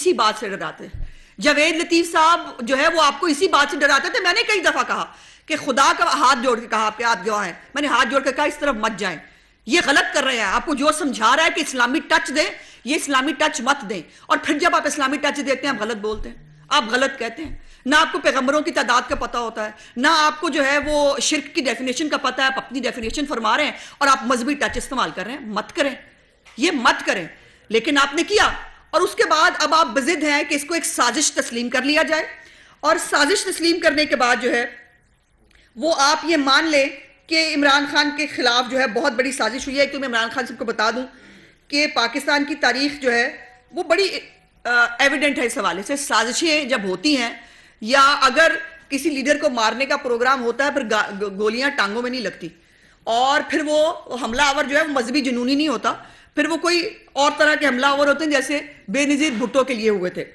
इसी बात से डराते जावेद लतीफ साहब जो है वो आपको इसी बात से डराते थे तो मैंने कई दफ़ा कहा कि खुदा का हाथ जोड़ के कहा आपके आप गवाह हैं मैंने हाथ जोड़ के कहा इस तरफ मत जाएं ये गलत कर रहे हैं आपको जो समझा रहा है कि इस्लामी टच दे ये इस्लामी टच मत दें और फिर जब आप इस्लामी टच देते हैं आप गलत बोलते हैं आप गलत कहते हैं ना आपको पैगंबरों की तादाद का पता होता है ना आपको जो है वो शिरक की डेफिनेशन का पता है आप अपनी डेफिनेशन फरमा रहे हैं और आप मजहबी टच इस्तेमाल कर रहे हैं मत करें ये मत करें लेकिन आपने किया और उसके बाद अब आप बजिद हैं कि इसको एक साजिश तस्लीम कर लिया जाए और साजिश तस्लीम करने के बाद जो है वो आप ये मान लें कि इमरान खान के खिलाफ जो है बहुत बड़ी साजिश हुई है तो मैं इमरान खान सबको बता दूं कि पाकिस्तान की तारीख जो है वो बड़ी एविडेंट है इस हवाले से साजिशें जब होती हैं या अगर किसी लीडर को मारने का प्रोग्राम होता है फिर गोलियां टांगों में नहीं लगती और फिर वो हमलावर जो है वो मजहबी जुनूनी नहीं होता फिर वो कोई और तरह के हमलावर होते हैं जैसे बेनज़ीर भुट्टो के लिए हुए थे